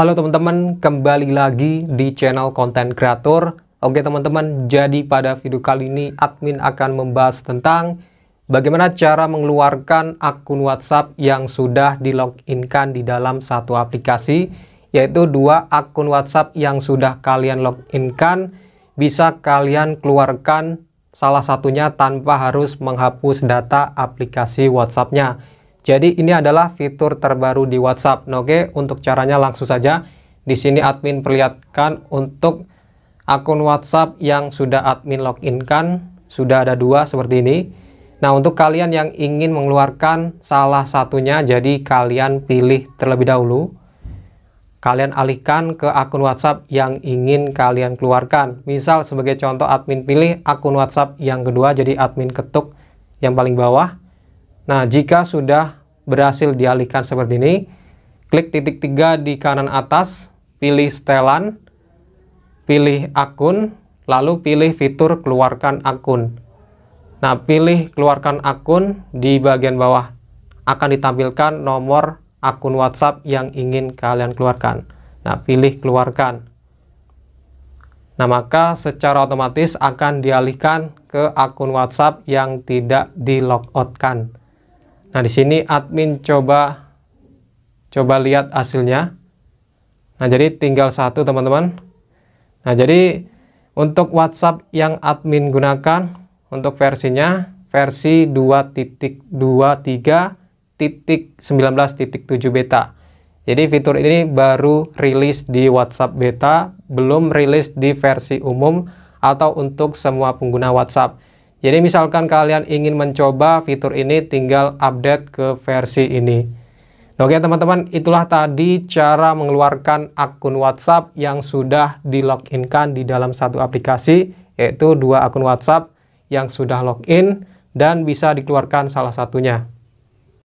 Halo teman-teman, kembali lagi di channel konten kreator. Oke teman-teman, jadi pada video kali ini admin akan membahas tentang bagaimana cara mengeluarkan akun WhatsApp yang sudah diloginkan di dalam satu aplikasi, yaitu dua akun WhatsApp yang sudah kalian loginkan bisa kalian keluarkan salah satunya tanpa harus menghapus data aplikasi WhatsAppnya. nya jadi ini adalah fitur terbaru di WhatsApp. Nah, Oke, untuk caranya langsung saja. Di sini admin perlihatkan untuk akun WhatsApp yang sudah admin login kan. Sudah ada dua seperti ini. Nah, untuk kalian yang ingin mengeluarkan salah satunya, jadi kalian pilih terlebih dahulu. Kalian alihkan ke akun WhatsApp yang ingin kalian keluarkan. Misal sebagai contoh admin pilih akun WhatsApp yang kedua, jadi admin ketuk yang paling bawah. Nah, jika sudah berhasil dialihkan seperti ini. Klik titik tiga di kanan atas, pilih setelan, pilih akun, lalu pilih fitur keluarkan akun. Nah, pilih keluarkan akun di bagian bawah. Akan ditampilkan nomor akun WhatsApp yang ingin kalian keluarkan. Nah, pilih keluarkan. Nah, maka secara otomatis akan dialihkan ke akun WhatsApp yang tidak di logoutkan. Nah, di sini admin coba coba lihat hasilnya. Nah, jadi tinggal satu, teman-teman. Nah, jadi untuk WhatsApp yang admin gunakan untuk versinya versi 2.23.19.7 beta. Jadi fitur ini baru rilis di WhatsApp beta, belum rilis di versi umum atau untuk semua pengguna WhatsApp. Jadi misalkan kalian ingin mencoba fitur ini tinggal update ke versi ini. oke teman-teman, itulah tadi cara mengeluarkan akun WhatsApp yang sudah di loginkan di dalam satu aplikasi, yaitu dua akun WhatsApp yang sudah login dan bisa dikeluarkan salah satunya.